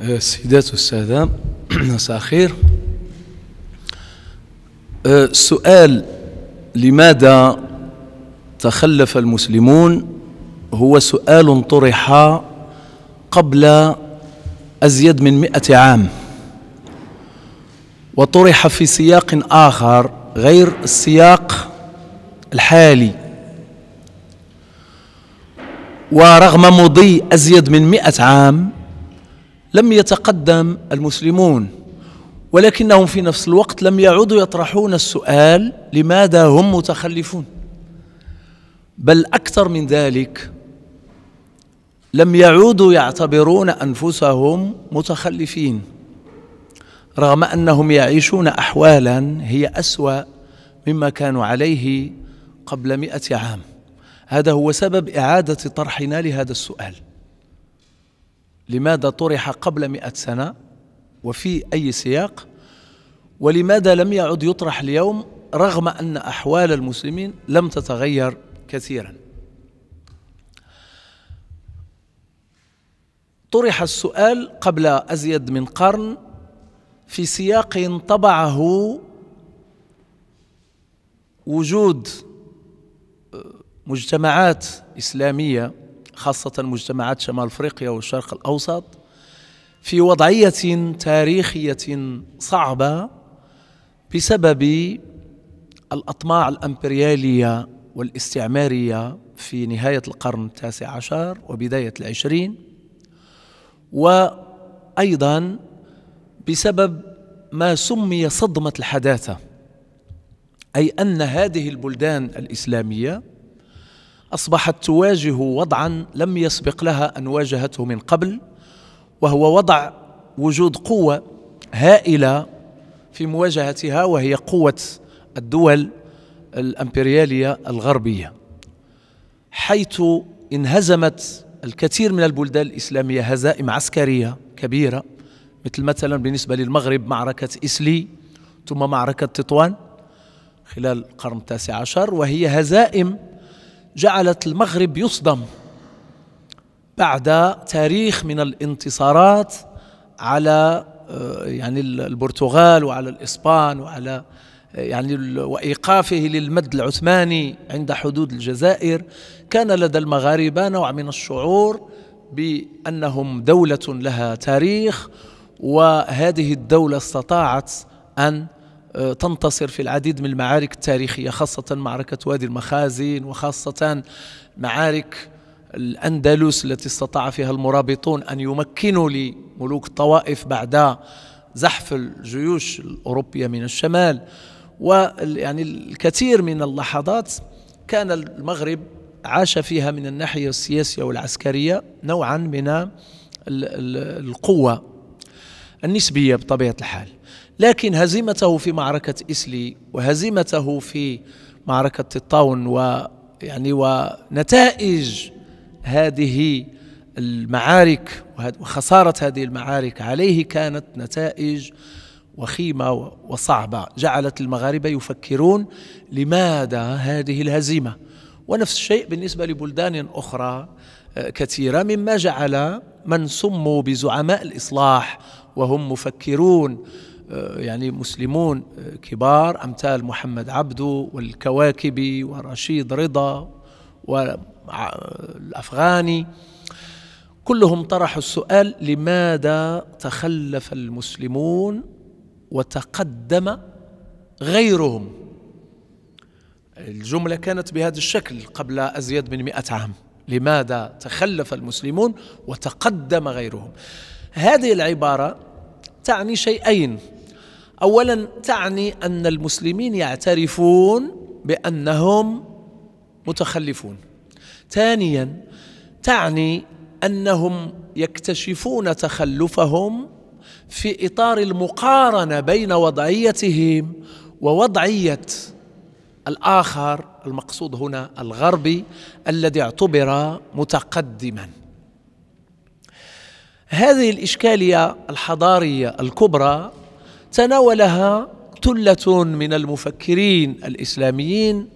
السيدات أه، والسادة مساء الخير السؤال أه، لماذا تخلف المسلمون هو سؤال طرح قبل أزيد من مئة عام وطرح في سياق آخر غير السياق الحالي ورغم مضي أزيد من مئة عام لم يتقدم المسلمون ولكنهم في نفس الوقت لم يعودوا يطرحون السؤال لماذا هم متخلفون بل اكثر من ذلك لم يعودوا يعتبرون انفسهم متخلفين رغم انهم يعيشون احوالا هي اسوا مما كانوا عليه قبل مئة عام هذا هو سبب اعاده طرحنا لهذا السؤال لماذا طرح قبل مئة سنة وفي أي سياق ولماذا لم يعد يطرح اليوم رغم أن أحوال المسلمين لم تتغير كثيرا طرح السؤال قبل أزيد من قرن في سياق طبعه وجود مجتمعات إسلامية خاصة مجتمعات شمال أفريقيا والشرق الأوسط في وضعية تاريخية صعبة بسبب الأطماع الأمبريالية والاستعمارية في نهاية القرن التاسع عشر وبداية العشرين وأيضا بسبب ما سمي صدمة الحداثة أي أن هذه البلدان الإسلامية اصبحت تواجه وضعا لم يسبق لها ان واجهته من قبل وهو وضع وجود قوه هائله في مواجهتها وهي قوه الدول الامبرياليه الغربيه حيث انهزمت الكثير من البلدان الاسلاميه هزائم عسكريه كبيره مثل مثلا بالنسبه للمغرب معركه اسلي ثم معركه تطوان خلال القرن التاسع عشر وهي هزائم جعلت المغرب يصدم بعد تاريخ من الانتصارات على آه، يعني البرتغال وعلى الاسبان وعلى آه، يعني وايقافه للمد العثماني عند حدود الجزائر كان لدى المغاربه نوع من الشعور بانهم دوله لها تاريخ وهذه الدوله استطاعت ان آه، تنتصر في العديد من المعارك التاريخية خاصة معركة وادي المخازن وخاصة معارك الأندلس التي استطاع فيها المرابطون أن يمكنوا لملوك الطوائف بعد زحف الجيوش الأوروبية من الشمال ويعني الكثير من اللحظات كان المغرب عاش فيها من الناحية السياسية والعسكرية نوعا من القوة النسبية بطبيعة الحال لكن هزيمته في معركة إسلي وهزيمته في معركة الطاون ويعني ونتائج هذه المعارك وخسارة هذه المعارك عليه كانت نتائج وخيمة وصعبة جعلت المغاربة يفكرون لماذا هذه الهزيمة ونفس الشيء بالنسبة لبلدان أخرى آه، كثيرة مما جعل من سموا بزعماء الإصلاح وهم مفكرون آه، يعني مسلمون آه، كبار أمثال محمد عبده والكواكبي ورشيد رضا والأفغاني كلهم طرحوا السؤال لماذا تخلف المسلمون وتقدم غيرهم الجملة كانت بهذا الشكل قبل أزيد من مئة عام لماذا تخلف المسلمون وتقدم غيرهم هذه العبارة تعني شيئين اولا تعني ان المسلمين يعترفون بانهم متخلفون ثانيا تعني انهم يكتشفون تخلفهم في اطار المقارنه بين وضعيتهم ووضعيه الاخر المقصود هنا الغربي الذي اعتبر متقدما هذه الاشكاليه الحضاريه الكبرى تناولها ثلة من المفكرين الإسلاميين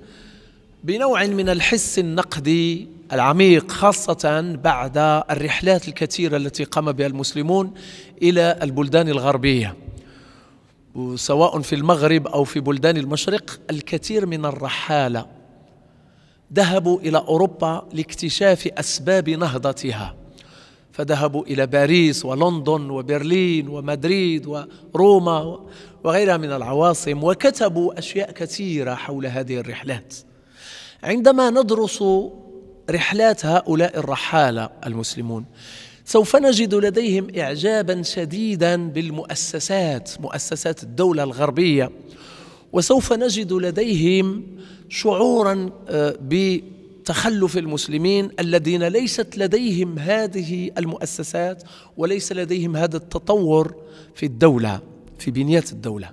بنوع من الحس النقدي العميق خاصة بعد الرحلات الكثيرة التي قام بها المسلمون إلى البلدان الغربية سواء في المغرب أو في بلدان المشرق الكثير من الرحالة ذهبوا إلى أوروبا لاكتشاف أسباب نهضتها فذهبوا إلى باريس ولندن وبرلين ومدريد وروما وغيرها من العواصم وكتبوا أشياء كثيرة حول هذه الرحلات عندما ندرس رحلات هؤلاء الرحالة المسلمون سوف نجد لديهم إعجابا شديدا بالمؤسسات مؤسسات الدولة الغربية وسوف نجد لديهم شعورا آه، ب تخلف المسلمين الذين ليست لديهم هذه المؤسسات وليس لديهم هذا التطور في الدولة في بنيات الدولة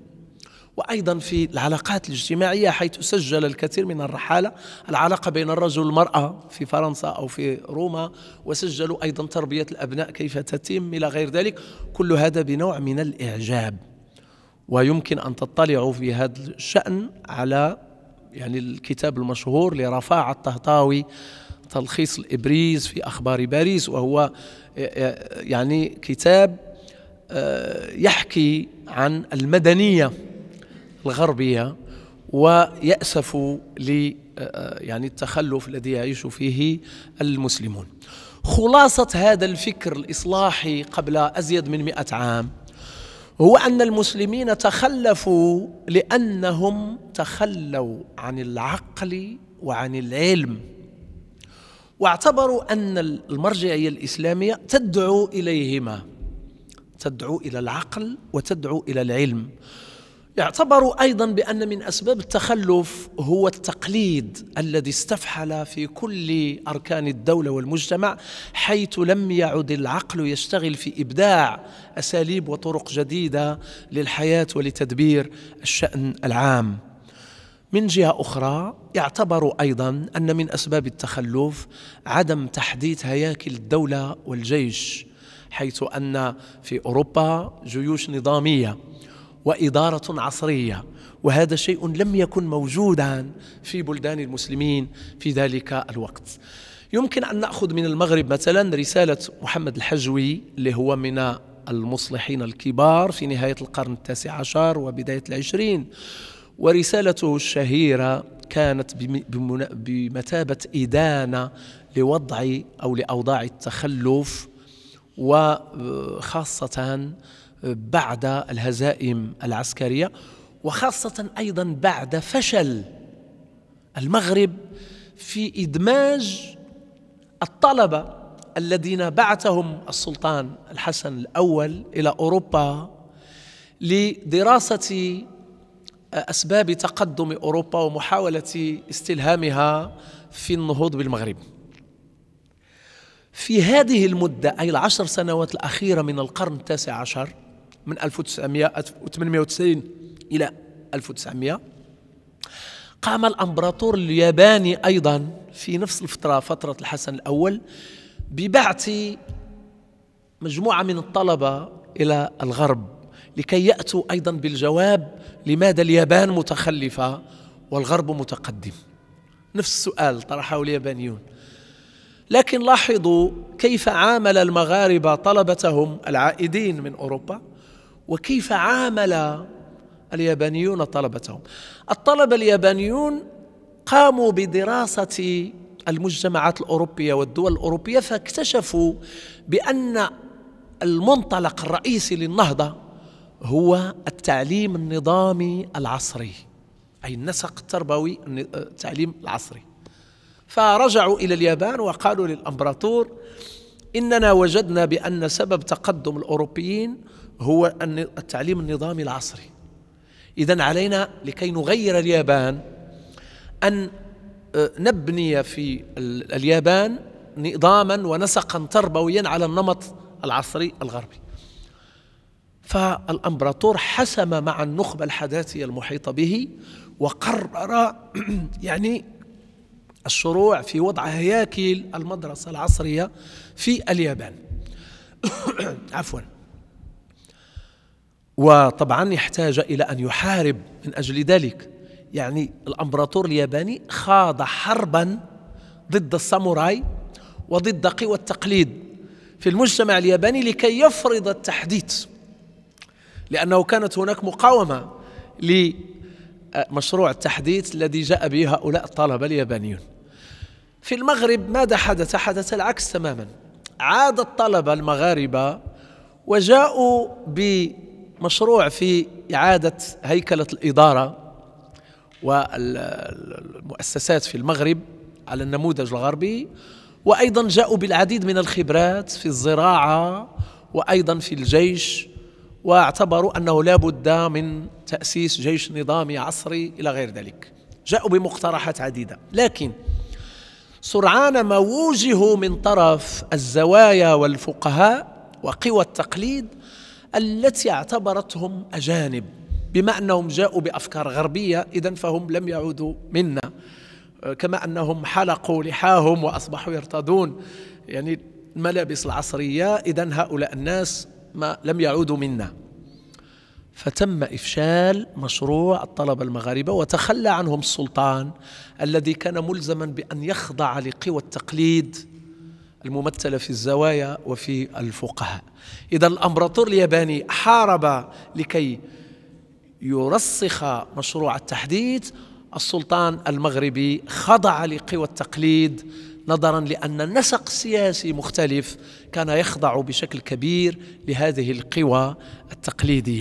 وأيضا في العلاقات الاجتماعية حيث سجل الكثير من الرحالة العلاقة بين الرجل والمرأة في فرنسا أو في روما وسجلوا أيضا تربية الأبناء كيف تتم إلى غير ذلك كل هذا بنوع من الإعجاب ويمكن أن تطلعوا في هذا الشأن على يعني الكتاب المشهور لرفاعة الطهطاوي تلخيص الإبريز في أخبار باريس وهو آه، آه، يعني كتاب آه، يحكي عن المدنية الغربية ويأسف ل يعني التخلف الذي يعيش فيه المسلمون خلاصة هذا الفكر الإصلاحي قبل أزيد من مئة عام هو أن المسلمين تخلفوا لأنهم تخلوا عن العقل وعن العلم واعتبروا أن المرجعية الإسلامية تدعو إليهما تدعو إلى العقل وتدعو إلى العلم يعتبر ايضا بان من اسباب التخلف هو التقليد الذي استفحل في كل اركان الدوله والمجتمع حيث لم يعد العقل يشتغل في ابداع اساليب وطرق جديده للحياه ولتدبير الشان العام من جهه اخرى يعتبر ايضا ان من اسباب التخلف عدم تحديث هياكل الدوله والجيش حيث ان في اوروبا جيوش نظاميه وإدارة عصرية وهذا شيء لم يكن موجودا في بلدان المسلمين في ذلك الوقت يمكن أن نأخذ من المغرب مثلا رسالة محمد الحجوي اللي هو من المصلحين الكبار في نهاية القرن التاسع عشر وبداية العشرين ورسالته الشهيرة كانت بمثابة إدانة لوضع أو لأوضاع التخلف وخاصة بعد الهزائم العسكريه وخاصه ايضا بعد فشل المغرب في ادماج الطلبه الذين بعثهم السلطان الحسن الاول الى اوروبا لدراسه آه، اسباب تقدم اوروبا ومحاوله استلهامها في النهوض بالمغرب في هذه المدة أي العشر سنوات الأخيرة من القرن التاسع عشر من 1890 إلى 1900 قام الامبراطور الياباني ايضا في نفس الفتره فتره الحسن الاول ببعث مجموعه من الطلبه الى الغرب لكي ياتوا ايضا بالجواب لماذا اليابان متخلفه والغرب متقدم نفس السؤال طرحه اليابانيون لكن لاحظوا كيف عامل المغاربه طلبتهم العائدين من اوروبا وكيف عامل اليابانيون طلبتهم الطلبة اليابانيون قاموا بدراسة المجتمعات الأوروبية والدول الأوروبية فاكتشفوا بأن المنطلق الرئيسي للنهضة هو التعليم النظامي العصري أي النسق التربوي التعليم العصري فرجعوا إلى اليابان وقالوا للأمبراطور إننا وجدنا بأن سبب تقدم الأوروبيين هو أن التعليم النظامي العصري إذا علينا لكي نغير اليابان أن آه، نبني في اليابان نظاما ونسقا تربويا على النمط العصري الغربي فالامبراطور حسم مع النخبه الحداثيه المحيطه به وقرر يعني الشروع في وضع هياكل المدرسة العصرية في اليابان عفوا وطبعا يحتاج إلى أن يحارب من أجل ذلك يعني الامبراطور الياباني خاض حربا ضد الساموراي وضد قوى التقليد في المجتمع الياباني لكي يفرض التحديث لانه كانت هناك مقاومه مشروع التحديث الذي جاء به هؤلاء الطلبة اليابانيون في المغرب ماذا حدث؟ حدث العكس تماما عاد الطلبة المغاربة وجاءوا بمشروع في إعادة هيكلة الإدارة والمؤسسات في المغرب على النموذج الغربي وأيضا جاءوا بالعديد من الخبرات في الزراعة وأيضا في الجيش واعتبروا أنه لا بد من تأسيس جيش نظامي عصري إلى غير ذلك جاءوا بمقترحات عديدة لكن سرعان ما وجهوا من طرف الزوايا والفقهاء وقوى التقليد التي اعتبرتهم أجانب بما أنهم جاءوا بأفكار غربية إذا فهم لم يعودوا منا كما أنهم حلقوا لحاهم وأصبحوا يرتدون يعني الملابس العصرية إذا هؤلاء الناس ما لم يعودوا منا فتم إفشال مشروع الطلبة المغاربة وتخلى عنهم السلطان الذي كان ملزما بأن يخضع لقوى التقليد الممثلة في الزوايا وفي الفقهاء إذا الأمبراطور الياباني حارب لكي يرسخ مشروع التحديد السلطان المغربي خضع لقوى التقليد نظرا لان النسق السياسي مختلف كان يخضع بشكل كبير لهذه القوى التقليديه